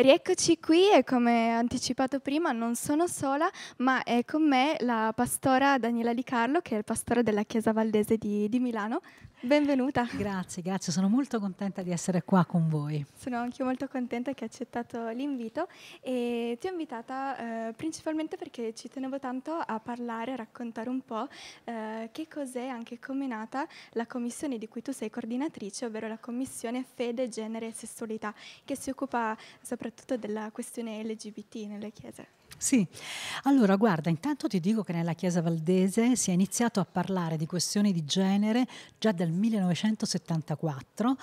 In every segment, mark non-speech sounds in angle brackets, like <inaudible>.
Rieccoci qui e come anticipato prima non sono sola, ma è con me la pastora Daniela Di Carlo, che è il pastore della Chiesa Valdese di, di, Milano. Benvenuta. Grazie, grazie, sono molto contenta di essere qua con voi. Sono anche molto contenta che hai accettato l'invito e ti ho invitata eh, principalmente perché ci tenevo tanto a parlare, a raccontare un po' eh, che cos'è anche come è nata la commissione di cui tu sei coordinatrice, ovvero la commissione Fede, Genere e Sessualità, che si occupa soprattutto soprattutto della questione LGBT nelle chiese. Sì, allora guarda, intanto ti dico che nella Chiesa Valdese si è iniziato a parlare di questioni di genere già dal 1974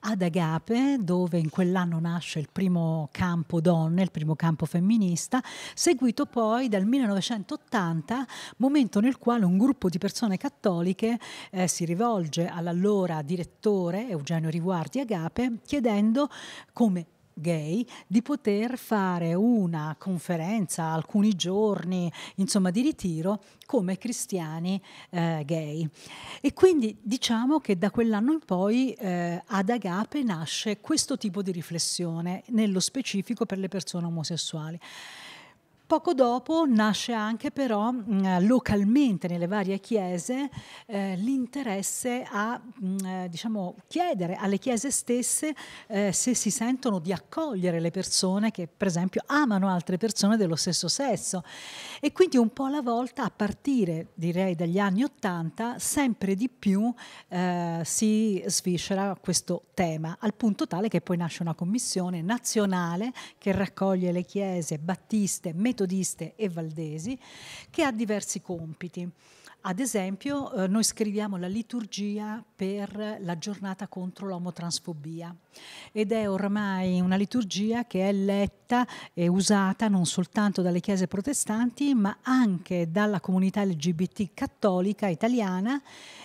ad Agape, dove in quell'anno nasce il primo campo donne, il primo campo femminista, seguito poi dal 1980, momento nel quale un gruppo di persone cattoliche eh, si rivolge all'allora direttore Eugenio Riguardi Agape chiedendo come gay di poter fare una conferenza alcuni giorni insomma di ritiro come cristiani eh, gay e quindi diciamo che da quell'anno in poi eh, ad Agape nasce questo tipo di riflessione nello specifico per le persone omosessuali Poco dopo nasce anche però mm, localmente nelle varie chiese eh, l'interesse a mm, eh, diciamo, chiedere alle chiese stesse eh, se si sentono di accogliere le persone che per esempio amano altre persone dello stesso sesso e quindi un po' alla volta a partire direi dagli anni Ottanta sempre di più eh, si sviscera questo tema al punto tale che poi nasce una commissione nazionale che raccoglie le chiese battiste, metodologiche metodiste e valdesi, che ha diversi compiti. Ad esempio, eh, noi scriviamo la liturgia per la giornata contro l'omotransfobia ed è ormai una liturgia che è letta e usata non soltanto dalle chiese protestanti, ma anche dalla comunità LGBT cattolica italiana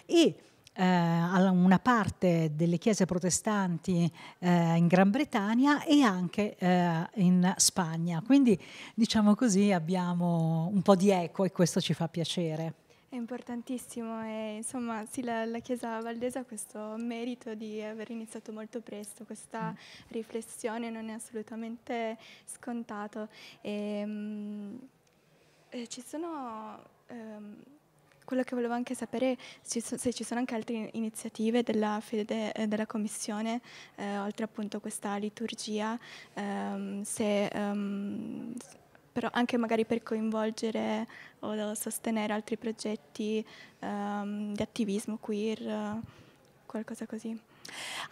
e eh, una parte delle chiese protestanti eh, in Gran Bretagna e anche eh, in Spagna. Quindi diciamo così abbiamo un po' di eco e questo ci fa piacere. È importantissimo e insomma sì, la, la, Chiesa Valdese ha questo merito di aver iniziato molto presto, questa mm. riflessione non è assolutamente scontato. E, ehm, mh, eh, ci sono... Um, quello che volevo anche sapere se ci sono anche altre iniziative della, fede, eh, della Commissione, eh, oltre appunto questa liturgia, ehm, se, ehm, però anche magari per coinvolgere o sostenere altri progetti ehm, di attivismo queer, qualcosa così.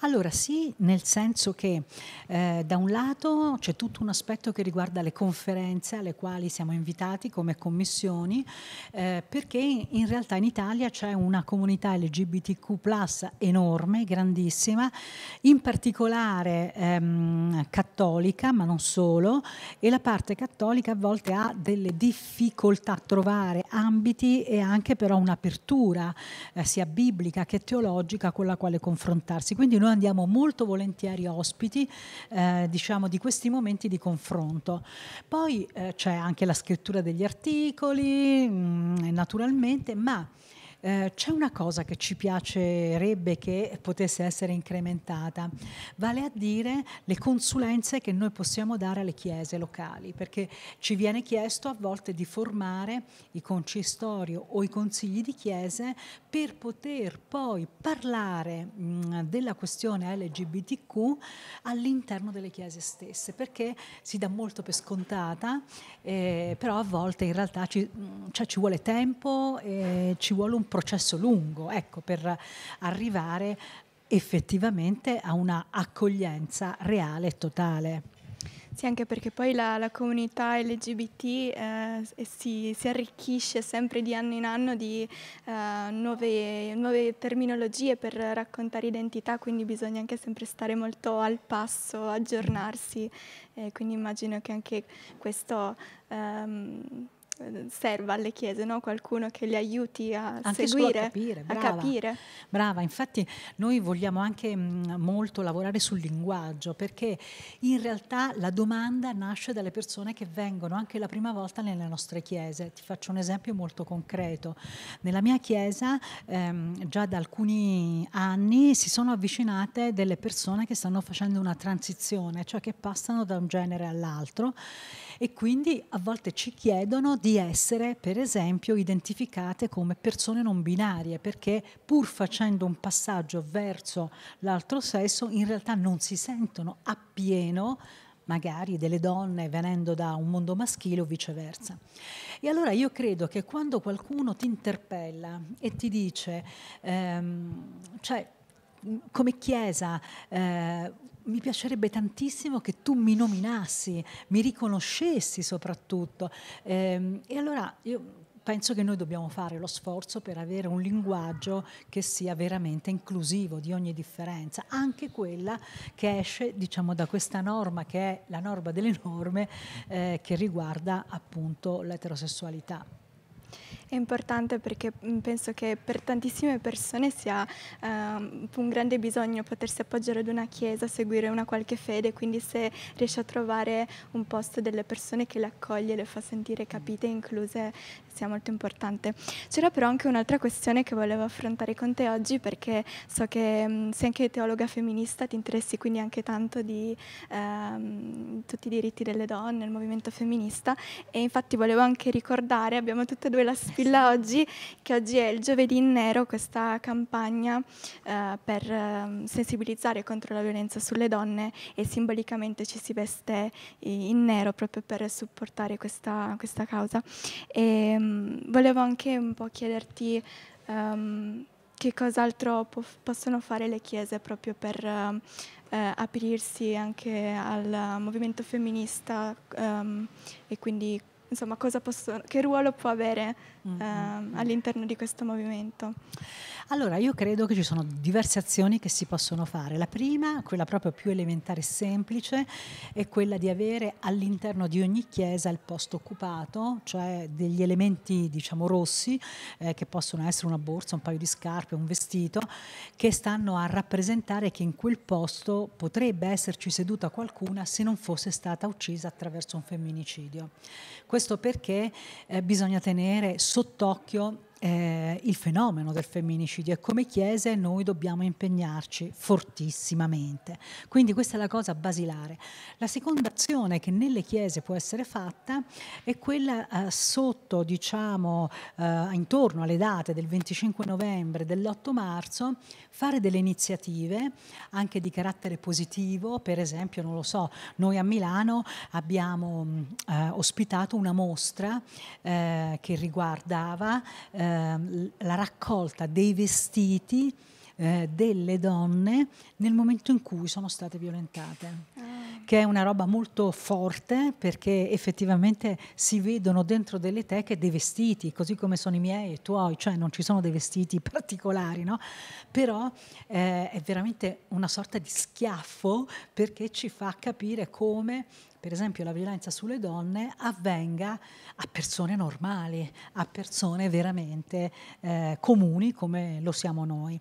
Allora sì, nel senso che eh, da un lato c'è tutto un aspetto che riguarda le conferenze alle quali siamo invitati come commissioni, eh, perché in realtà in Italia c'è una comunità LGBTQ enorme, grandissima, in particolare ehm, cattolica, ma non solo, e la parte cattolica a volte ha delle difficoltà a trovare ambiti e anche però un'apertura eh, sia biblica che teologica con la quale confrontarsi confrontarsi. Quindi noi andiamo molto volentieri ospiti eh, diciamo, di questi momenti di confronto. Poi eh, c'è anche la scrittura degli articoli, mh, mm, naturalmente, ma eh, c'è una cosa che ci piacerebbe che potesse essere incrementata, vale a dire le consulenze che noi possiamo dare alle chiese locali, perché ci viene chiesto a volte di formare i consistori o i consigli di chiese per poter poi parlare mh, mm, della questione LGBTQ all'interno delle chiese stesse, perché si dà molto per scontata, eh, però a volte in realtà ci, mm, cioè ci vuole tempo, eh, ci vuole un po' processo lungo ecco, per arrivare effettivamente a una accoglienza reale e totale. Sì, anche perché poi la, la comunità LGBT eh, si, si, arricchisce sempre di anno in anno di eh, nuove, nuove, terminologie per raccontare identità, quindi bisogna anche sempre stare molto al passo, aggiornarsi, eh, quindi immagino che anche questo ehm, serva alle chiese, no? qualcuno che li aiuti a anche seguire, a capire, a capire, brava, infatti noi vogliamo anche mm, molto lavorare sul linguaggio perché in realtà la domanda nasce dalle persone che vengono anche la prima volta nelle nostre chiese. Ti faccio un esempio molto concreto. Nella mia chiesa ehm, già da alcuni anni si sono avvicinate delle persone che stanno facendo una transizione, cioè che passano da un genere all'altro e quindi a volte ci chiedono di essere, per esempio, identificate come persone non binarie, perché pur facendo un passaggio verso l'altro sesso, in realtà non si sentono appieno magari delle donne venendo da un mondo maschile o viceversa. E allora io credo che quando qualcuno ti interpella e ti dice, ehm, cioè come Chiesa eh, mi piacerebbe tantissimo che tu mi nominassi, mi riconoscessi soprattutto. Ehm, e allora io penso che noi dobbiamo fare lo sforzo per avere un linguaggio che sia veramente inclusivo di ogni differenza, anche quella che esce diciamo, da questa norma che è la norma delle norme eh, che riguarda appunto l'eterosessualità. È importante perché mm, penso che per tantissime persone sia eh, un grande bisogno potersi appoggiare ad una chiesa, seguire una qualche fede, quindi se riesce a trovare un posto delle persone che le accoglie, le fa sentire capite e incluse, sia molto importante. C'era però anche un'altra questione che volevo affrontare con te oggi perché so che mh, mm, sei anche teologa femminista, ti interessi quindi anche tanto di ehm, tutti i diritti delle donne, il movimento femminista e infatti volevo anche ricordare, abbiamo tutte e due la sfida tranquilla oggi, che oggi è il giovedì in nero, questa campagna eh, per ehm, sensibilizzare contro la violenza sulle donne e simbolicamente ci si veste in nero proprio per supportare questa, questa causa. E, mm, volevo anche un po' chiederti... Um, che cos'altro possono fare le chiese proprio per ehm, eh, aprirsi anche al movimento femminista ehm, e quindi insomma, possono, che ruolo può avere mm -hmm. ehm, mm, mm. all'interno di questo movimento? Allora, io credo che ci sono diverse azioni che si possono fare. La prima, quella proprio più elementare e semplice, è quella di avere all'interno di ogni chiesa il posto occupato, cioè degli elementi, diciamo, rossi, eh, che possono essere una borsa, un paio di scarpe, un vestito, che stanno a rappresentare che in quel posto potrebbe esserci seduta qualcuna se non fosse stata uccisa attraverso un femminicidio. Questo questo perché eh, bisogna tenere sott'occhio eh, il fenomeno del femminicidio e come Chiese noi dobbiamo impegnarci fortissimamente. Quindi questa è la cosa basilare. La seconda azione che nelle Chiese può essere fatta è quella eh, sotto, diciamo, eh, intorno alle date del 25 novembre e dell'8 marzo, fare delle iniziative anche di carattere positivo, per esempio, non lo so, noi a Milano abbiamo mm, eh, ospitato una mostra eh, che riguardava eh, Ehm, la raccolta dei vestiti eh, delle donne nel momento in cui sono state violentate. Ah che è una roba molto forte perché effettivamente si vedono dentro delle teche dei vestiti, così come sono i miei e i tuoi, cioè non ci sono dei vestiti <laughs> particolari, no? però eh, è veramente una sorta di schiaffo perché ci fa capire come per esempio la violenza sulle donne avvenga a persone normali, a persone veramente eh, comuni come lo siamo noi.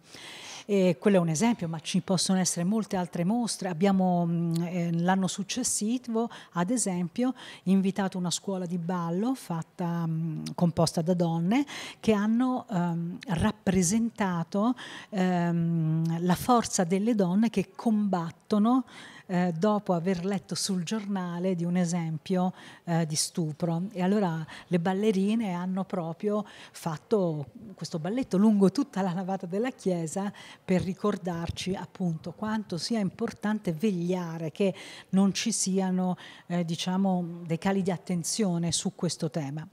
E quello è un esempio, ma ci possono essere molte altre mostre. Abbiamo mh, mm, eh, l'anno successivo, ad esempio, invitato una scuola di ballo fatta, mh, mm, composta da donne che hanno ehm, rappresentato ehm, la forza delle donne che combattono eh, dopo aver letto sul giornale di un esempio eh, di stupro. E allora le ballerine hanno proprio fatto questo balletto lungo tutta la navata della chiesa per ricordarci appunto quanto sia importante vegliare che non ci siano eh, diciamo dei cali di attenzione su questo tema.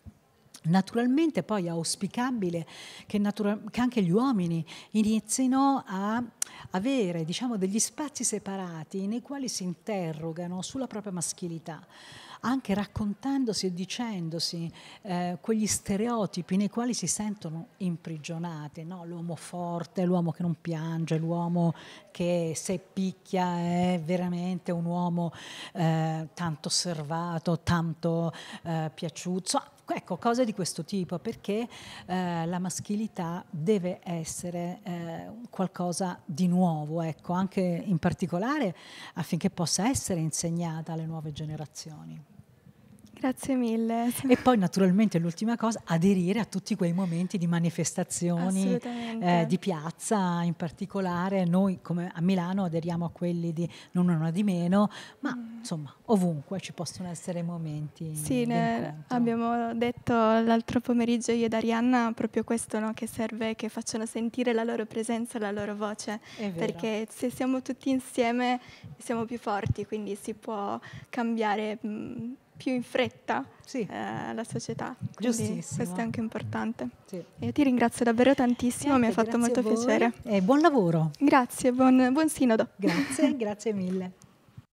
Naturalmente poi è auspicabile che, natura- che anche gli uomini inizino a avere diciamo, degli spazi separati nei quali si interrogano sulla propria maschilità anche raccontandosi e dicendosi eh, quegli stereotipi nei quali si sentono imprigionati, no? l'uomo forte, l'uomo che non piange, l'uomo che se picchia è veramente un uomo eh, tanto osservato, tanto eh, piaciuto. Ecco, cose di questo tipo, perché eh, la maschilità deve essere eh, qualcosa di nuovo, ecco, anche in particolare affinché possa essere insegnata alle nuove generazioni. Grazie mille. E poi naturalmente l'ultima cosa, aderire a tutti quei momenti di manifestazioni eh, di piazza, in particolare noi come a Milano aderiamo a quelli di non una di meno, ma mm. insomma ovunque ci possono essere momenti. Sì, ne abbiamo detto l'altro pomeriggio io ed Arianna proprio questo no, che serve che facciano sentire la loro presenza, la loro voce, perché se siamo tutti insieme siamo più forti, quindi si può cambiare. Mh, mm, più in fretta sì. eh, la società. Quindi questo è anche importante. Sì. Io ti ringrazio davvero tantissimo, mi ha fatto molto piacere. E buon lavoro. Grazie, buon, buon sinodo. Grazie, grazie mille. <laughs>